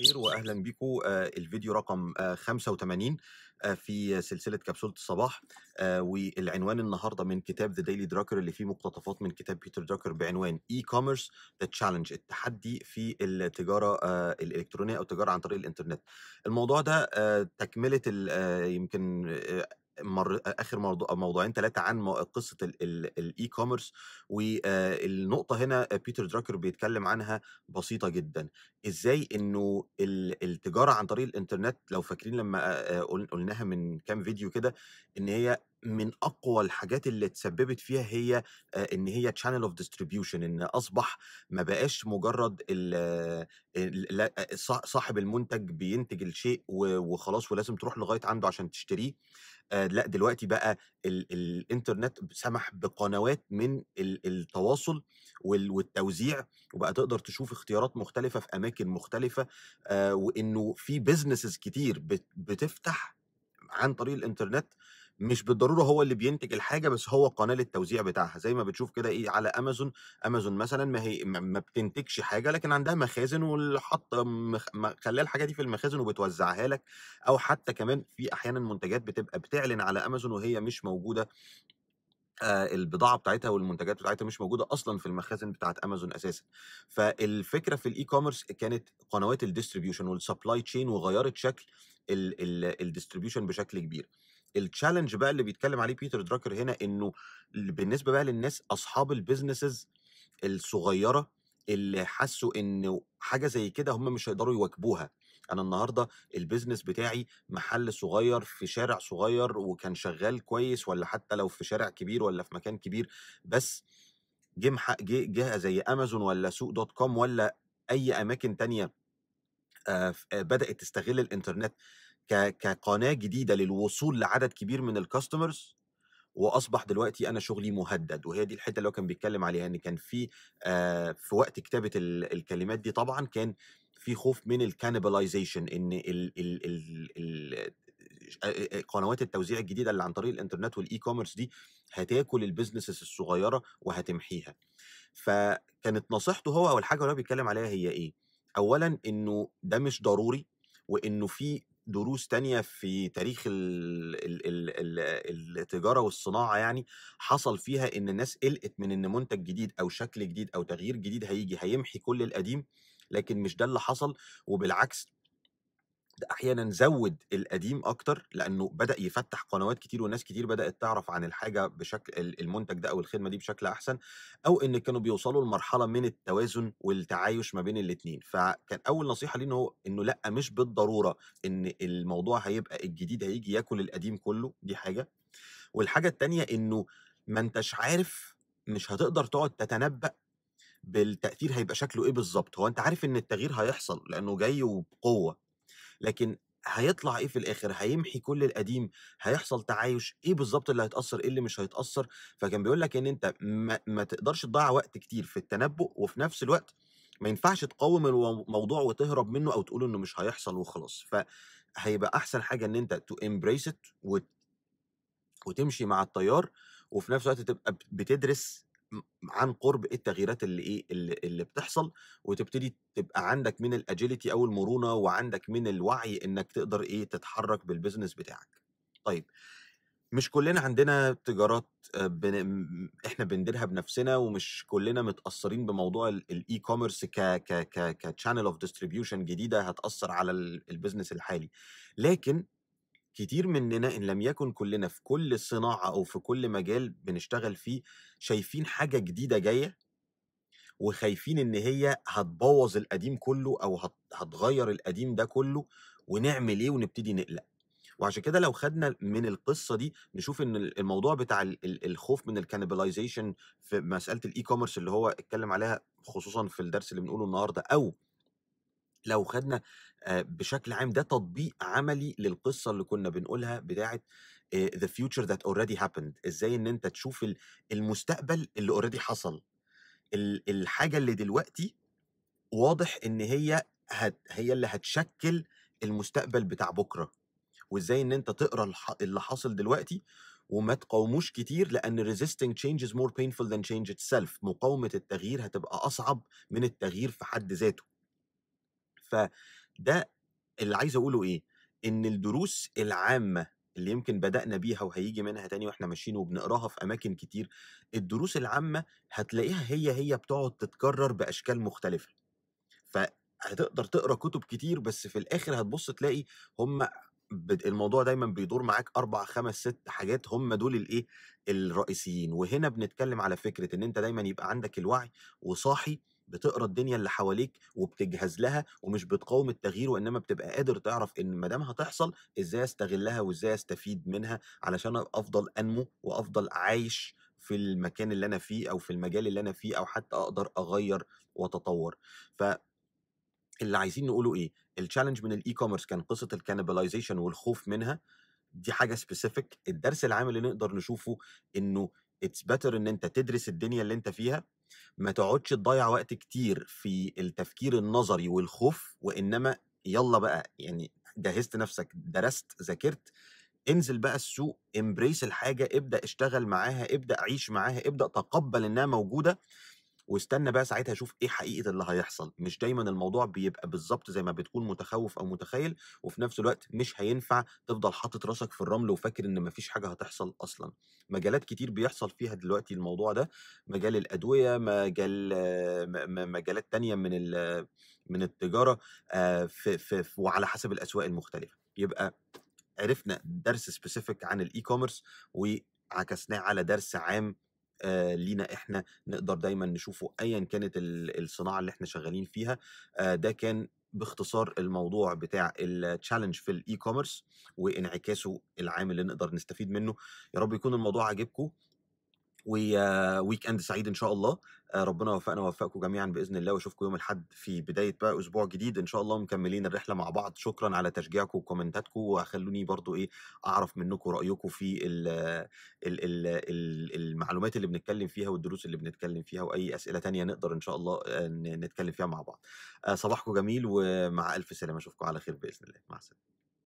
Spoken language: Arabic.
الخير واهلا بيكم آه، الفيديو رقم 85 آه، آه، في سلسله كبسوله الصباح والعنوان النهارده من كتاب ذا ديلي دراكر اللي فيه مقتطفات من كتاب بيتر دراكر بعنوان اي كوميرس ذا تشالنج التحدي في التجاره الالكترونيه او التجاره عن طريق الانترنت الموضوع ده تكمله يمكن مر اخر موضوع موضوعين ثلاثه عن قصه الاي كوميرس والنقطه آه، هنا آه، بيتر دراكر بيتكلم عنها بسيطه جدا ازاي انه التجاره عن طريق الانترنت لو فاكرين لما آه، قلناها من كام فيديو كده ان هي من اقوى الحاجات اللي تسببت فيها هي آه، ان هي تشانل اوف ديستريبيوشن ان اصبح ما بقاش مجرد آه، آه، صاحب المنتج بينتج الشيء وخلاص ولازم تروح لغايه عنده عشان تشتريه لا دلوقتي بقى الانترنت سمح بقنوات من التواصل والتوزيع وبقى تقدر تشوف اختيارات مختلفه في اماكن مختلفه وانه في بزنسز كتير بتفتح عن طريق الانترنت مش بالضروره هو اللي بينتج الحاجه بس هو قناه للتوزيع بتاعها زي ما بتشوف كده ايه على امازون امازون مثلا ما هي ما بتنتجش حاجه لكن عندها مخازن والحط مخ... خلال الحاجه دي في المخازن وبتوزعها لك او حتى كمان في احيانا منتجات بتبقى بتعلن على امازون وهي مش موجوده آه، البضاعه بتاعتها والمنتجات بتاعتها مش موجوده اصلا في المخازن بتاعت امازون اساسا فالفكره في الاي كوميرس كانت قنوات الديستريبيوشن والسبلاي تشين وغيرت شكل الديستريبيوشن بشكل كبير التشالنج بقى اللي بيتكلم عليه بيتر دراكر هنا انه بالنسبه بقى للناس اصحاب البيزنسز الصغيره اللي حسوا ان حاجه زي كده هم مش هيقدروا يواكبوها انا النهارده البيزنس بتاعي محل صغير في شارع صغير وكان شغال كويس ولا حتى لو في شارع كبير ولا في مكان كبير بس جه جه زي امازون ولا سوق دوت كوم ولا اي اماكن تانية آه، بدات تستغل الانترنت كقناه جديده للوصول لعدد كبير من الكاستمرز واصبح دلوقتي انا شغلي مهدد وهي دي الحته اللي هو كان بيتكلم عليها ان كان في آه في وقت كتابه الكلمات دي طبعا كان في خوف من الكانيباليزيشن ان ال ال ال ال قنوات التوزيع الجديده اللي عن طريق الانترنت والاي كوميرس دي هتاكل البيزنسز الصغيره وهتمحيها فكانت نصيحته هو او الحاجه اللي هو بيتكلم عليها هي ايه اولا انه ده مش ضروري وانه في دروس تانية في تاريخ التجارة والصناعة يعني حصل فيها إن الناس قلقت من إن منتج جديد أو شكل جديد أو تغيير جديد هيجي هيمحي كل القديم لكن مش ده اللي حصل وبالعكس احيانا زود القديم اكتر لانه بدا يفتح قنوات كتير وناس كتير بدات تعرف عن الحاجه بشكل المنتج ده او الخدمه دي بشكل احسن او ان كانوا بيوصلوا لمرحله من التوازن والتعايش ما بين الاثنين فكان اول نصيحه ليه انه انه لا مش بالضروره ان الموضوع هيبقى الجديد هيجي ياكل القديم كله دي حاجه والحاجه الثانيه انه ما انتش عارف مش هتقدر تقعد تتنبأ بالتأثير هيبقى شكله ايه بالظبط هو انت عارف ان التغيير هيحصل لانه جاي وبقوه لكن هيطلع ايه في الاخر هيمحي كل القديم هيحصل تعايش ايه بالظبط اللي هيتاثر ايه اللي مش هيتاثر فكان بيقول لك ان انت ما, ما تقدرش تضيع وقت كتير في التنبؤ وفي نفس الوقت ما ينفعش تقاوم الموضوع وتهرب منه او تقول انه مش هيحصل وخلاص فهيبقى احسن حاجه ان انت تو امبريس ات وتمشي مع التيار وفي نفس الوقت تبقى بتدرس عن قرب ايه التغييرات اللي ايه اللي, بتحصل وتبتدي تبقى عندك من الاجيلتي او المرونه وعندك من الوعي انك تقدر ايه تتحرك بالبزنس بتاعك. طيب مش كلنا عندنا تجارات آه، بن... احنا بنديرها بنفسنا ومش كلنا متاثرين بموضوع الاي كوميرس ك ك ك كشانل اوف ديستريبيوشن جديده هتاثر على البزنس الحالي لكن كتير مننا ان لم يكن كلنا في كل صناعه او في كل مجال بنشتغل فيه شايفين حاجه جديده جايه وخايفين ان هي هتبوظ القديم كله او هتغير القديم ده كله ونعمل ايه ونبتدي نقلق وعشان كده لو خدنا من القصه دي نشوف ان الموضوع بتاع الخوف من الكانيباليزيشن في مساله الاي كوميرس اللي هو اتكلم عليها خصوصا في الدرس اللي بنقوله النهارده او لو خدنا بشكل عام ده تطبيق عملي للقصه اللي كنا بنقولها بتاعه the future that already happened ازاي ان انت تشوف المستقبل اللي already حصل الحاجه اللي دلوقتي واضح ان هي هت هي اللي هتشكل المستقبل بتاع بكره وازاي ان انت تقرا اللي حاصل دلوقتي وما تقاوموش كتير لان resisting change is more painful than change itself مقاومه التغيير هتبقى اصعب من التغيير في حد ذاته فده اللي عايز اقوله ايه ان الدروس العامه اللي يمكن بدأنا بيها وهيجي منها تاني واحنا ماشيين وبنقراها في اماكن كتير الدروس العامه هتلاقيها هي هي بتقعد تتكرر باشكال مختلفه فهتقدر تقرا كتب كتير بس في الاخر هتبص تلاقي هم الموضوع دايما بيدور معاك اربع خمس ست حاجات هم دول الايه الرئيسيين وهنا بنتكلم على فكره ان انت دايما يبقى عندك الوعي وصاحي بتقرا الدنيا اللي حواليك وبتجهز لها ومش بتقاوم التغيير وانما بتبقى قادر تعرف ان ما دام هتحصل ازاي استغلها وازاي استفيد منها علشان افضل انمو وافضل عايش في المكان اللي انا فيه او في المجال اللي انا فيه او حتى اقدر اغير واتطور ف اللي عايزين نقوله ايه التشالنج من الاي كوميرس كان قصه الكانبلايزيشن والخوف منها دي حاجه سبيسيفيك الدرس العام اللي نقدر نشوفه انه اتس بيتر ان انت تدرس الدنيا اللي انت فيها ما تقعدش تضيع وقت كتير في التفكير النظري والخوف وانما يلا بقى يعني جهزت نفسك درست ذاكرت انزل بقى السوق امبريس الحاجه ابدا اشتغل معاها ابدا عيش معاها ابدا تقبل انها موجوده واستنى بقى ساعتها شوف ايه حقيقه اللي هيحصل مش دايما الموضوع بيبقى بالظبط زي ما بتكون متخوف او متخيل وفي نفس الوقت مش هينفع تفضل حاطط راسك في الرمل وفاكر ان مفيش حاجه هتحصل اصلا مجالات كتير بيحصل فيها دلوقتي الموضوع ده مجال الادويه مجال مجالات تانية من من التجاره في آه، في وعلى حسب الاسواق المختلفه يبقى عرفنا درس سبيسيفيك عن الاي كوميرس وعكسناه على درس عام آه، لينا احنا نقدر دايما نشوفه ايا كانت الصناعه اللي احنا شغالين فيها آه، ده كان باختصار الموضوع بتاع التشالنج في الاي كوميرس وانعكاسه العام اللي نقدر نستفيد منه يا رب يكون الموضوع عاجبكم وويك اند آه، سعيد ان شاء الله آه، ربنا وفقنا ووفقكم جميعا باذن الله واشوفكم يوم الاحد في بدايه بقى اسبوع جديد ان شاء الله مكملين الرحله مع بعض شكرا على تشجيعكم وكومنتاتكم وخلوني برضو ايه اعرف منكم رايكم في ال ال ال الـ المعلومات اللي بنتكلم فيها والدروس اللي بنتكلم فيها واي اسئله تانية نقدر ان شاء الله آه، نتكلم فيها مع بعض صباحكم جميل ومع الف سلامه اشوفكم على خير باذن الله مع السلامه